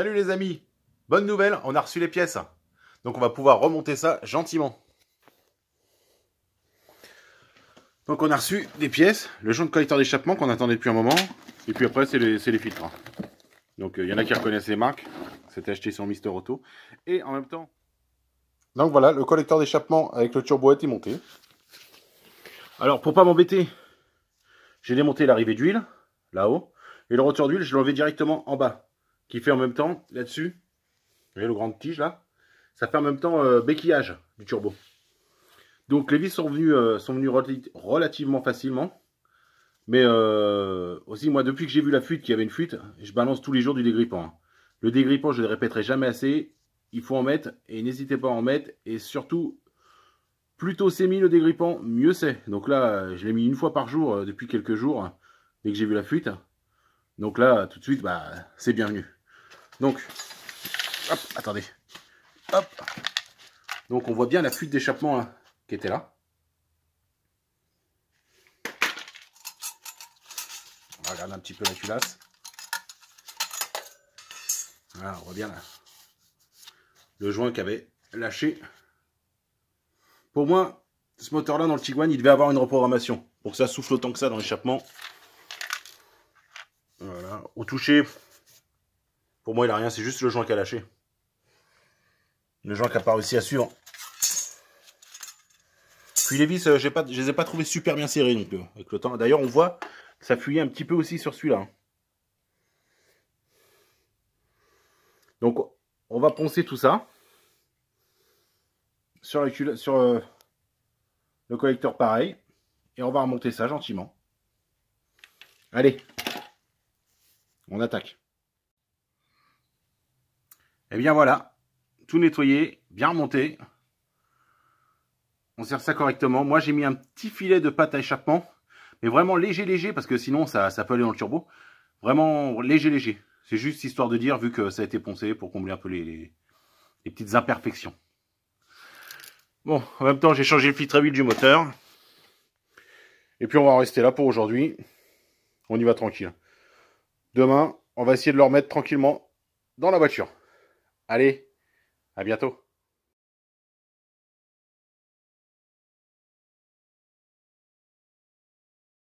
Salut les amis Bonne nouvelle, on a reçu les pièces. Donc on va pouvoir remonter ça gentiment. Donc on a reçu des pièces, le joint de collecteur d'échappement qu'on attendait depuis un moment, et puis après c'est les, filtres. Hein. Donc euh, il y en a qui reconnaissent les marques, c'était acheté sur Mister Auto, et en même temps... Donc voilà, le collecteur d'échappement avec le turbo est monté. Alors pour pas m'embêter, j'ai démonté l'arrivée d'huile, là-haut, et le retour d'huile je l'ai directement en bas qui fait en même temps, là-dessus, vous voyez le grand tige là, ça fait en même temps euh, béquillage du turbo. Donc les vis sont venues, euh, sont relativement facilement. Mais euh, aussi, moi, depuis que j'ai vu la fuite, qu'il y avait une fuite, je balance tous les jours du dégrippant. Hein. Le dégrippant, je ne le répéterai jamais assez. Il faut en mettre et n'hésitez pas à en mettre. Et surtout, plus tôt c'est mis le dégrippant, mieux c'est. Donc là, je l'ai mis une fois par jour depuis quelques jours, dès que j'ai vu la fuite. Donc là, tout de suite, bah, c'est bienvenu. Donc, attendez. Donc on voit bien la fuite d'échappement hein, qui était là. On va un petit peu la culasse. Voilà, on voit bien le joint qui avait lâché. Pour moi, ce moteur-là dans le Tiguan, il devait avoir une reprogrammation pour que ça souffle autant que ça dans l'échappement. Voilà, au toucher, pour moi, il a rien, c'est juste le joint qui a lâché. Le joint qui n'a pas réussi à suivre. Puis les vis, euh, je pas, les ai pas trouvés super bien serrées. donc avec le temps. D'ailleurs, on voit que ça fuyait un petit peu aussi sur celui-là. Hein. Donc, on va poncer tout ça sur, euh, le collecteur pareil. Et on va remonter ça gentiment. Allez, on attaque. Et eh bien voilà, tout nettoyé, bien remonté. On sert ça correctement. Moi, j'ai mis un petit filet de pâte à échappement, mais vraiment léger, léger, parce que sinon, ça, peut aller dans le turbo. Vraiment léger, léger. C'est juste histoire de dire, vu que ça a été poncé, pour combler un peu les, petites imperfections. Bon, en même temps, j'ai changé le filtre à huile du moteur. Et puis, on va rester là pour aujourd'hui. On y va tranquille. Demain, on va essayer de le remettre tranquillement dans la voiture. Allez, à bientôt.